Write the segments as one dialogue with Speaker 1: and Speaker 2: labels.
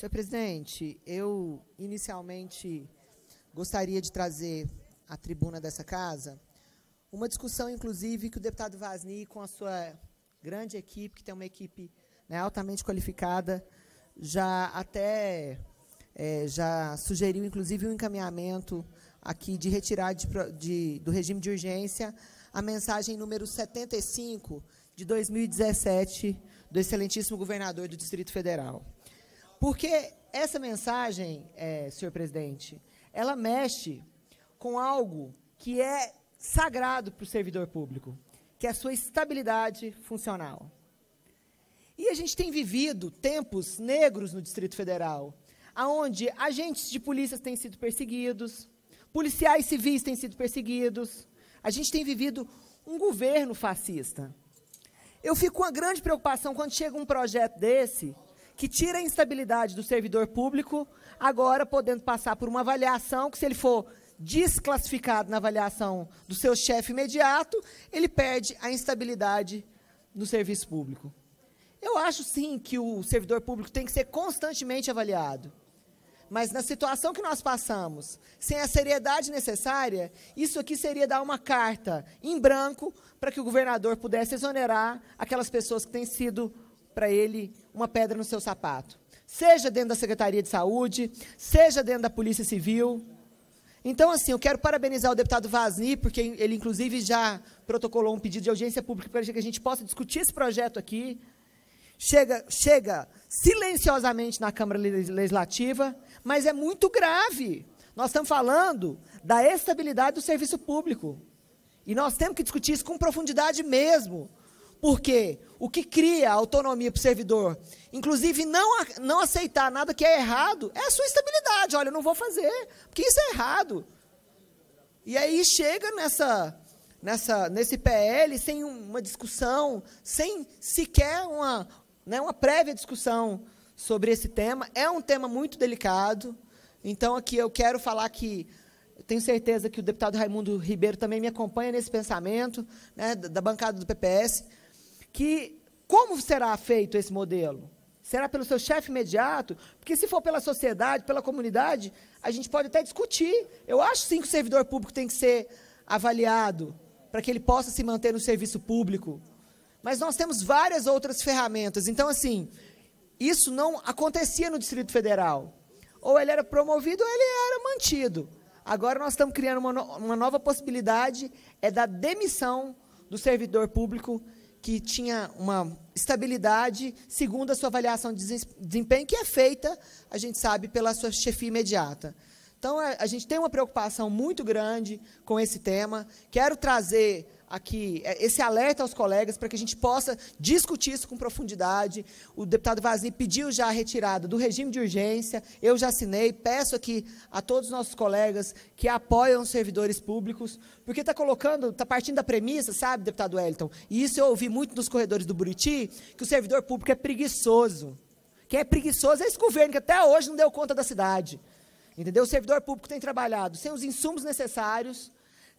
Speaker 1: Senhor presidente, eu inicialmente gostaria de trazer à tribuna dessa casa uma discussão, inclusive, que o deputado Vasni, com a sua grande equipe, que tem uma equipe né, altamente qualificada, já até é, já sugeriu, inclusive, um encaminhamento aqui de retirar de, de, do regime de urgência a mensagem número 75 de 2017 do excelentíssimo governador do Distrito Federal. Porque essa mensagem, é, senhor presidente, ela mexe com algo que é sagrado para o servidor público, que é a sua estabilidade funcional. E a gente tem vivido tempos negros no Distrito Federal, aonde agentes de polícia têm sido perseguidos, policiais civis têm sido perseguidos. A gente tem vivido um governo fascista. Eu fico com uma grande preocupação quando chega um projeto desse que tira a instabilidade do servidor público, agora podendo passar por uma avaliação que, se ele for desclassificado na avaliação do seu chefe imediato, ele perde a instabilidade no serviço público. Eu acho sim que o servidor público tem que ser constantemente avaliado. Mas na situação que nós passamos, sem a seriedade necessária, isso aqui seria dar uma carta em branco para que o governador pudesse exonerar aquelas pessoas que têm sido para ele uma pedra no seu sapato. Seja dentro da Secretaria de Saúde, seja dentro da Polícia Civil. Então, assim, eu quero parabenizar o deputado Vazni porque ele, inclusive, já protocolou um pedido de audiência pública para que a gente possa discutir esse projeto aqui. Chega, chega silenciosamente na Câmara Legislativa, mas é muito grave. Nós estamos falando da estabilidade do serviço público. E nós temos que discutir isso com profundidade mesmo. Porque o que cria autonomia para o servidor, inclusive não, não aceitar nada que é errado, é a sua estabilidade. Olha, eu não vou fazer, porque isso é errado. E aí chega nessa, nessa, nesse PL sem uma discussão, sem sequer uma, né, uma prévia discussão sobre esse tema. É um tema muito delicado. Então, aqui eu quero falar que tenho certeza que o deputado Raimundo Ribeiro também me acompanha nesse pensamento, né, da bancada do PPS que como será feito esse modelo? Será pelo seu chefe imediato? Porque se for pela sociedade, pela comunidade, a gente pode até discutir. Eu acho sim que o servidor público tem que ser avaliado para que ele possa se manter no serviço público. Mas nós temos várias outras ferramentas. Então, assim, isso não acontecia no Distrito Federal. Ou ele era promovido ou ele era mantido. Agora nós estamos criando uma, no uma nova possibilidade, é da demissão do servidor público que tinha uma estabilidade segundo a sua avaliação de desempenho, que é feita, a gente sabe, pela sua chefia imediata. Então, a, a gente tem uma preocupação muito grande com esse tema. Quero trazer aqui é, esse alerta aos colegas para que a gente possa discutir isso com profundidade. O deputado Vazi pediu já a retirada do regime de urgência, eu já assinei, peço aqui a todos os nossos colegas que apoiam os servidores públicos, porque está colocando, está partindo da premissa, sabe, deputado Wellington, e isso eu ouvi muito nos corredores do Buriti, que o servidor público é preguiçoso. Quem é preguiçoso é esse governo que até hoje não deu conta da cidade. Entendeu? O servidor público tem trabalhado sem os insumos necessários,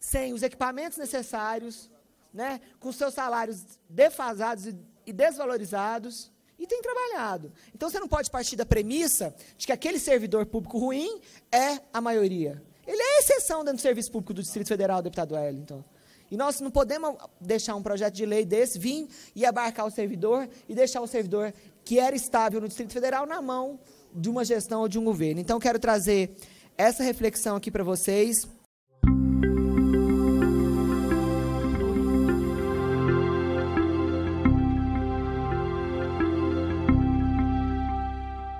Speaker 1: sem os equipamentos necessários, né, com seus salários defasados e, e desvalorizados, e tem trabalhado. Então você não pode partir da premissa de que aquele servidor público ruim é a maioria. Ele é exceção dentro do serviço público do Distrito Federal, deputado Wellington. E nós não podemos deixar um projeto de lei desse vir e abarcar o servidor e deixar o servidor que era estável no Distrito Federal na mão de uma gestão ou de um governo. Então, quero trazer essa reflexão aqui para vocês.